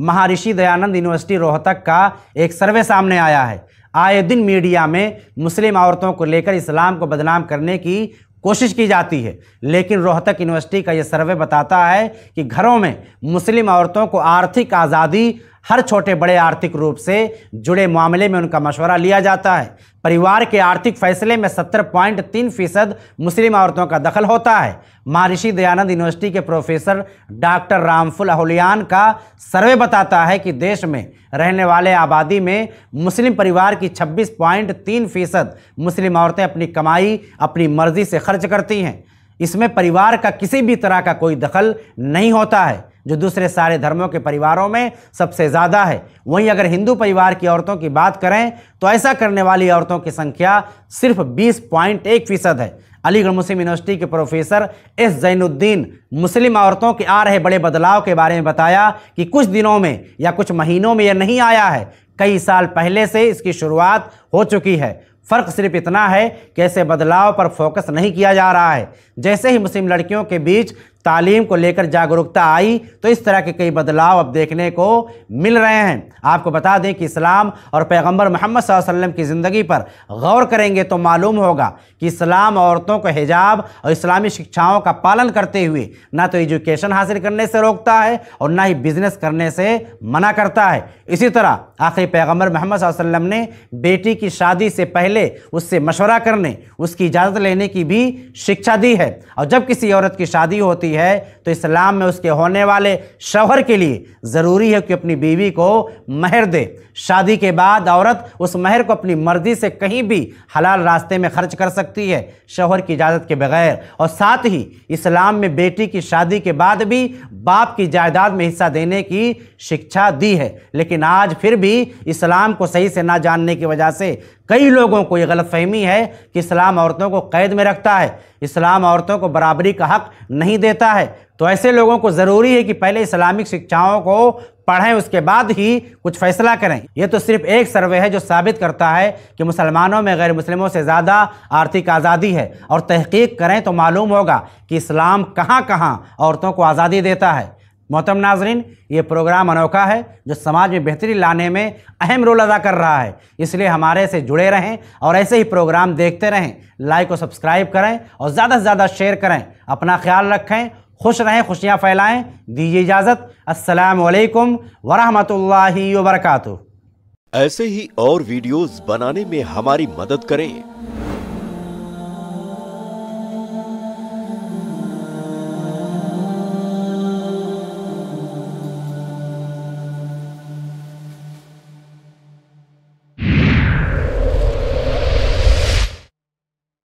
महर्षि दयानंद यूनिवर्सिटी रोहतक का एक सर्वे सामने आया है आए दिन मीडिया में मुस्लिम औरतों को लेकर इस्लाम को बदनाम करने की कोशिश की जाती है लेकिन रोहतक यूनिवर्सिटी का यह सर्वे बताता है कि घरों में मुस्लिम औरतों को आर्थिक आज़ादी हर छोटे बड़े आर्थिक रूप से जुड़े मामले में उनका मशवरा लिया जाता है परिवार के आर्थिक फैसले में सत्तर पॉइंट तीन फीसद मुस्लिम औरतों का दखल होता है महर्षि दयानंद यूनिवर्सिटी के प्रोफेसर डॉक्टर रामफुल अहलियान का सर्वे बताता है कि देश में रहने वाले आबादी में मुस्लिम परिवार की छब्बीस पॉइंट तीन फीसद मुस्लिम औरतें अपनी कमाई अपनी मर्जी से खर्च करती हैं इसमें परिवार का किसी भी तरह का कोई दखल नहीं होता है जो दूसरे सारे धर्मों के परिवारों में सबसे ज़्यादा है वहीं अगर हिंदू परिवार की औरतों की बात करें तो ऐसा करने वाली औरतों की संख्या सिर्फ बीस पॉइंट एक फीसद है अलीगढ़ मुस्लिम यूनिवर्सिटी के प्रोफेसर एस जैनुद्दीन मुस्लिम औरतों के आ रहे बड़े बदलाव के बारे में बताया कि कुछ दिनों में या कुछ महीनों में यह नहीं आया है कई साल पहले से इसकी शुरुआत हो चुकी है फ़र्क सिर्फ इतना है कि ऐसे बदलाव पर फोकस नहीं किया जा रहा है जैसे ही मुस्लिम लड़कियों के बीच तालीम को लेकर जागरूकता आई तो इस तरह के कई बदलाव अब देखने को मिल रहे हैं आपको बता दें कि इस्लाम और पैगंबर मोहम्मद वसल्लम की ज़िंदगी पर गौर करेंगे तो मालूम होगा कि इस्लाम औरतों को हिजाब और इस्लामी शिक्षाओं का पालन करते हुए ना तो एजुकेशन हासिल करने से रोकता है और ना ही बिजनेस करने से मना करता है इसी तरह आखिरी पैगम्बर मोहम्मद वसल्लम ने बेटी की शादी से पहले उससे मशवरा करने उसकी इजाज़त लेने की भी शिक्षा दी है और जब किसी औरत की शादी होती है है तो इस्लाम में उसके होने वाले शौहर के लिए ज़रूरी है कि अपनी बीवी को महर दे शादी के बाद औरत उस महर को अपनी मर्जी से कहीं भी हलाल रास्ते में खर्च कर सकती है शौहर की इजाज़त के बगैर और साथ ही इस्लाम में बेटी की शादी के बाद भी बाप की जायदाद में हिस्सा देने की शिक्षा दी है लेकिन आज फिर भी इस्लाम को सही से ना जानने की वजह से कई लोगों को ये गलतफहमी है कि इस्लाम औरतों को कैद में रखता है इस्लाम औरतों को बराबरी का हक नहीं देता सकता है तो ऐसे लोगों को ज़रूरी है कि पहले इस्लामिक शिक्षाओं को पढ़ें उसके बाद ही कुछ फैसला करें ये तो सिर्फ एक सर्वे है जो साबित करता है कि मुसलमानों में गैर मुस्लिमों से ज़्यादा आर्थिक आज़ादी है और तहकीक करें तो मालूम होगा कि इस्लाम कहाँ कहाँ औरतों को आज़ादी देता है मोहतम नाजरीन ये प्रोग्राम अनोखा है जो समाज में बेहतरी लाने में अहम रोल अदा कर रहा है इसलिए हमारे से जुड़े रहें और ऐसे ही प्रोग्राम देखते रहें लाइक और सब्सक्राइब करें और ज़्यादा से ज़्यादा शेयर करें अपना ख्याल रखें खुश रहें खुशियाँ फैलाएँ दीजिए इजाज़त असलकम वरहि वरक ऐसे ही और वीडियोज़ बनाने में हमारी मदद करें